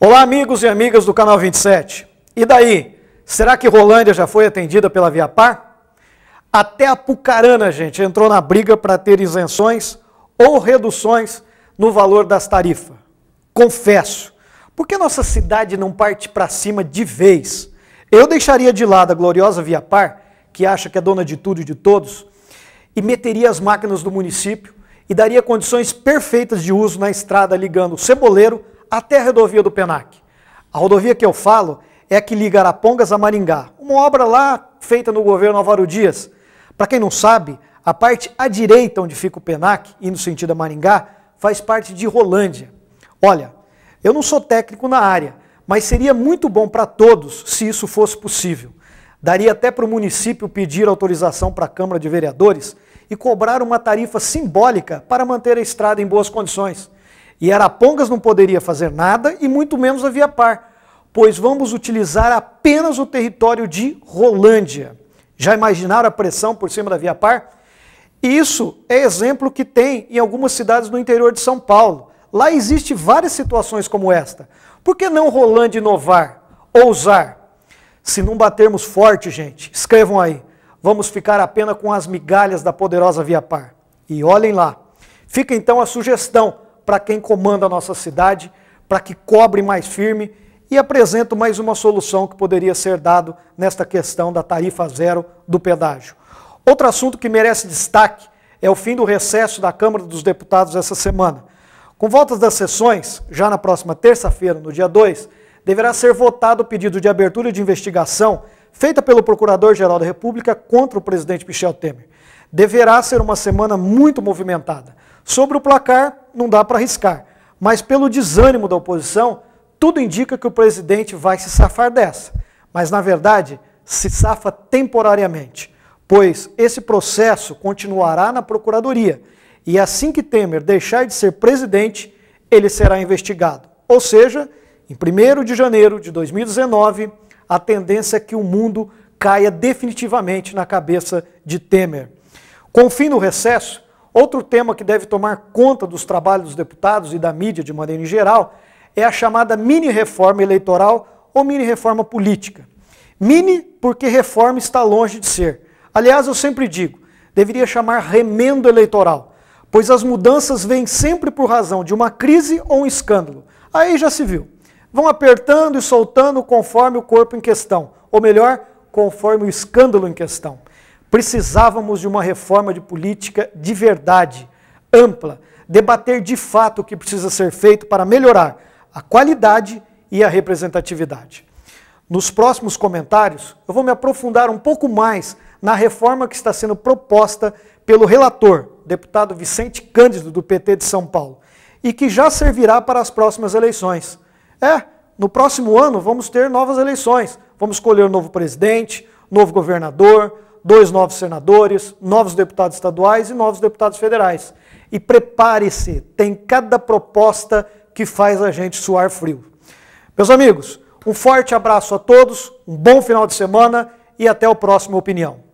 Olá, amigos e amigas do canal 27. E daí? Será que Rolândia já foi atendida pela Via Par? Até a Pucarana, gente, entrou na briga para ter isenções ou reduções no valor das tarifas. Confesso, por que nossa cidade não parte para cima de vez? Eu deixaria de lado a gloriosa Via Par, que acha que é dona de tudo e de todos, e meteria as máquinas do município e daria condições perfeitas de uso na estrada ligando o Ceboleiro até a rodovia do Penac. A rodovia que eu falo é a que liga Arapongas a Maringá, uma obra lá feita no governo Álvaro Dias. Para quem não sabe, a parte à direita onde fica o Penac, e no sentido a Maringá, faz parte de Rolândia. Olha, eu não sou técnico na área, mas seria muito bom para todos se isso fosse possível. Daria até para o município pedir autorização para a Câmara de Vereadores e cobrar uma tarifa simbólica para manter a estrada em boas condições. E Arapongas não poderia fazer nada e muito menos a Via Par, pois vamos utilizar apenas o território de Rolândia. Já imaginaram a pressão por cima da Via Par? Isso é exemplo que tem em algumas cidades do interior de São Paulo. Lá existe várias situações como esta. Por que não Rolândia inovar, ousar? Se não batermos forte, gente, escrevam aí. Vamos ficar apenas com as migalhas da poderosa Via Par. E olhem lá. Fica então a sugestão para quem comanda a nossa cidade, para que cobre mais firme e apresento mais uma solução que poderia ser dado nesta questão da tarifa zero do pedágio. Outro assunto que merece destaque é o fim do recesso da Câmara dos Deputados essa semana. Com voltas das sessões, já na próxima terça-feira, no dia 2, deverá ser votado o pedido de abertura de investigação feita pelo Procurador-Geral da República contra o presidente Michel Temer. Deverá ser uma semana muito movimentada. Sobre o placar, não dá para arriscar. Mas pelo desânimo da oposição, tudo indica que o presidente vai se safar dessa. Mas, na verdade, se safa temporariamente, pois esse processo continuará na Procuradoria. E assim que Temer deixar de ser presidente, ele será investigado. Ou seja, em 1 de janeiro de 2019, a tendência é que o mundo caia definitivamente na cabeça de Temer. Com o fim do recesso, Outro tema que deve tomar conta dos trabalhos dos deputados e da mídia de maneira em geral é a chamada mini-reforma eleitoral ou mini-reforma política. Mini porque reforma está longe de ser. Aliás, eu sempre digo, deveria chamar remendo eleitoral, pois as mudanças vêm sempre por razão de uma crise ou um escândalo. Aí já se viu. Vão apertando e soltando conforme o corpo em questão, ou melhor, conforme o escândalo em questão. Precisávamos de uma reforma de política de verdade, ampla, debater de fato o que precisa ser feito para melhorar a qualidade e a representatividade. Nos próximos comentários, eu vou me aprofundar um pouco mais na reforma que está sendo proposta pelo relator, deputado Vicente Cândido, do PT de São Paulo, e que já servirá para as próximas eleições. É, no próximo ano vamos ter novas eleições. Vamos escolher um novo presidente, novo governador, dois novos senadores, novos deputados estaduais e novos deputados federais. E prepare-se, tem cada proposta que faz a gente suar frio. Meus amigos, um forte abraço a todos, um bom final de semana e até o próximo Opinião.